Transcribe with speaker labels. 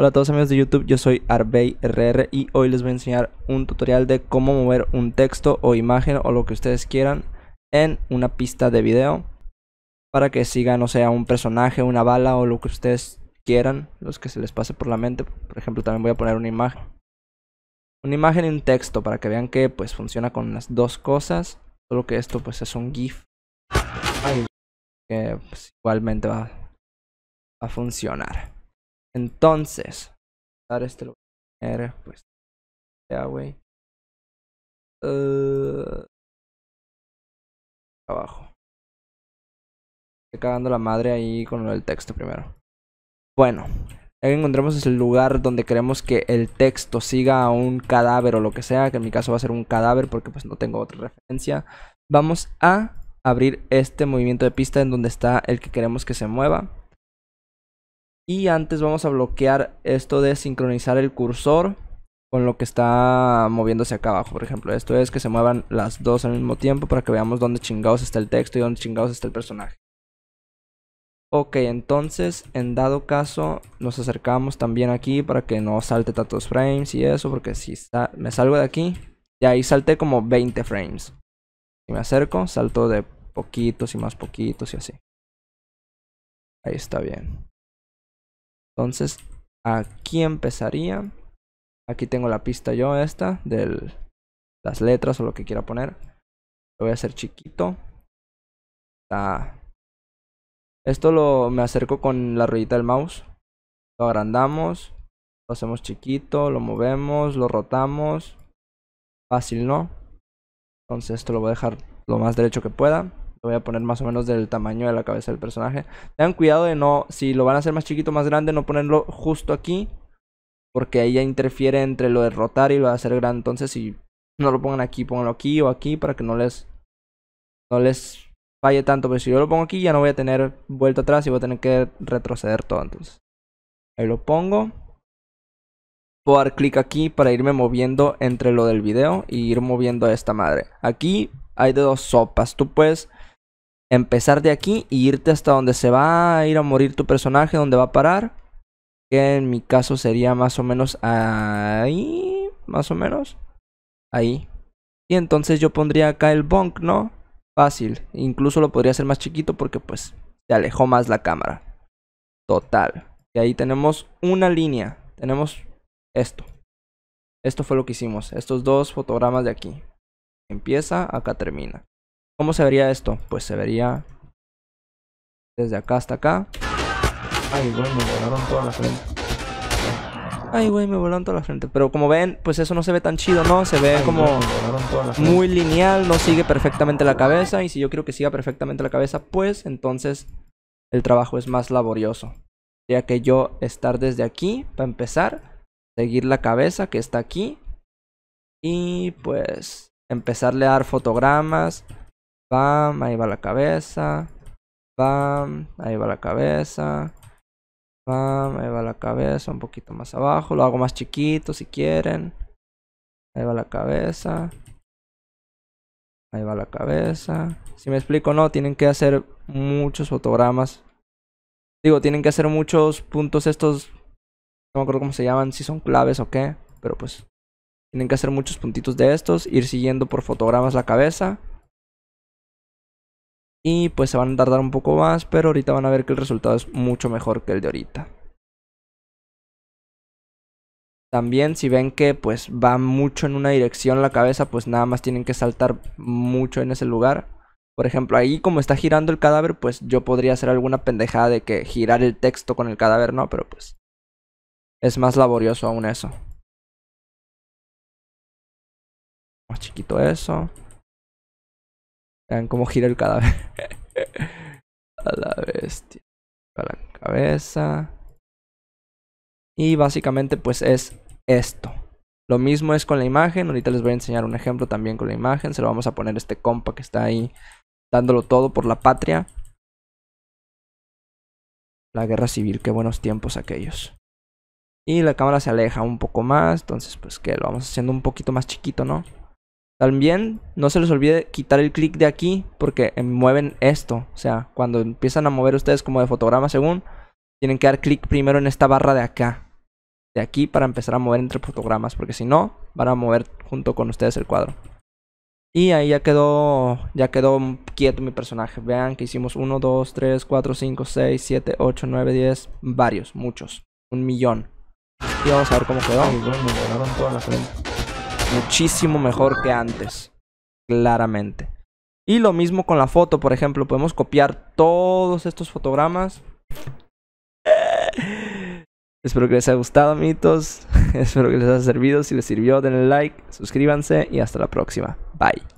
Speaker 1: Hola a todos amigos de YouTube, yo soy Arbey RR y hoy les voy a enseñar un tutorial de cómo mover un texto o imagen o lo que ustedes quieran en una pista de video para que siga, no sea un personaje, una bala o lo que ustedes quieran, los que se les pase por la mente. Por ejemplo, también voy a poner una imagen. Una imagen y un texto para que vean que pues funciona con las dos cosas, solo que esto pues es un GIF que pues, igualmente va a funcionar. Entonces, dar este lo pues, ya, güey. Eh, abajo. Estoy cagando la madre ahí con el texto primero. Bueno, ahí encontramos el lugar donde queremos que el texto siga a un cadáver o lo que sea, que en mi caso va a ser un cadáver porque pues no tengo otra referencia. Vamos a abrir este movimiento de pista en donde está el que queremos que se mueva. Y antes vamos a bloquear esto de sincronizar el cursor con lo que está moviéndose acá abajo. Por ejemplo, esto es que se muevan las dos al mismo tiempo para que veamos dónde chingados está el texto y dónde chingados está el personaje. Ok, entonces en dado caso nos acercamos también aquí para que no salte tantos frames y eso, porque si me salgo de aquí, ya ahí salté como 20 frames. Si me acerco, salto de poquitos y más poquitos y así. Ahí está bien. Entonces, aquí empezaría. Aquí tengo la pista yo esta, de las letras o lo que quiera poner. Lo voy a hacer chiquito. Esto lo me acerco con la ruedita del mouse. Lo agrandamos. Lo hacemos chiquito, lo movemos, lo rotamos. Fácil, ¿no? Entonces esto lo voy a dejar lo más derecho que pueda voy a poner más o menos del tamaño de la cabeza del personaje. Tengan cuidado de no, si lo van a hacer más chiquito o más grande, no ponerlo justo aquí. Porque ahí ya interfiere entre lo de rotar y lo de hacer grande. Entonces, si no lo pongan aquí, pónganlo aquí o aquí para que no les, no les falle tanto. Pero si yo lo pongo aquí, ya no voy a tener vuelta atrás y voy a tener que retroceder todo. Entonces, ahí lo pongo. Puedo dar clic aquí para irme moviendo entre lo del video y ir moviendo a esta madre. Aquí hay de dos sopas. Tú puedes empezar de aquí y irte hasta donde se va a ir a morir tu personaje, donde va a parar. Que en mi caso sería más o menos ahí, más o menos. Ahí. Y entonces yo pondría acá el bonk, ¿no? Fácil. Incluso lo podría hacer más chiquito porque pues se alejó más la cámara. Total. Y ahí tenemos una línea. Tenemos esto. Esto fue lo que hicimos. Estos dos fotogramas de aquí. Empieza, acá termina. ¿Cómo se vería esto? Pues se vería desde acá hasta acá. Ay, güey, me volaron toda la frente. Ay, güey, me volaron toda la frente. Pero como ven, pues eso no se ve tan chido, ¿no? Se ve como muy lineal, no sigue perfectamente la cabeza. Y si yo quiero que siga perfectamente la cabeza, pues entonces el trabajo es más laborioso. Ya que yo estar desde aquí, para empezar, seguir la cabeza que está aquí. Y pues empezarle a dar fotogramas, Bam, ahí va la cabeza. Bam, ahí va la cabeza. Bam, ahí va la cabeza, un poquito más abajo. Lo hago más chiquito si quieren. Ahí va la cabeza. Ahí va la cabeza. Si me explico, no, tienen que hacer muchos fotogramas. Digo, tienen que hacer muchos puntos estos. No me acuerdo cómo se llaman, si son claves o qué. Pero pues, tienen que hacer muchos puntitos de estos. Ir siguiendo por fotogramas la cabeza. Y pues se van a tardar un poco más, pero ahorita van a ver que el resultado es mucho mejor que el de ahorita. También si ven que pues va mucho en una dirección la cabeza, pues nada más tienen que saltar mucho en ese lugar. Por ejemplo, ahí como está girando el cadáver, pues yo podría hacer alguna pendejada de que girar el texto con el cadáver, ¿no? Pero pues es más laborioso aún eso. Más chiquito eso. Vean cómo gira el cadáver. a la bestia. A la cabeza. Y básicamente pues es esto. Lo mismo es con la imagen. Ahorita les voy a enseñar un ejemplo también con la imagen. Se lo vamos a poner este compa que está ahí dándolo todo por la patria. La guerra civil, qué buenos tiempos aquellos. Y la cámara se aleja un poco más, entonces pues que lo vamos haciendo un poquito más chiquito, ¿no? También no se les olvide quitar el clic de aquí porque em, mueven esto. O sea, cuando empiezan a mover ustedes como de fotograma según, tienen que dar clic primero en esta barra de acá. De aquí para empezar a mover entre fotogramas porque si no, van a mover junto con ustedes el cuadro. Y ahí ya quedó, ya quedó quieto mi personaje. Vean que hicimos 1, 2, 3, 4, 5, 6, 7, 8, 9, 10, varios, muchos. Un millón. Y vamos a ver cómo quedó muchísimo mejor que antes. Claramente. Y lo mismo con la foto, por ejemplo, podemos copiar todos estos fotogramas. Espero que les haya gustado, mitos. Espero que les haya servido. Si les sirvió, denle like, suscríbanse y hasta la próxima. Bye.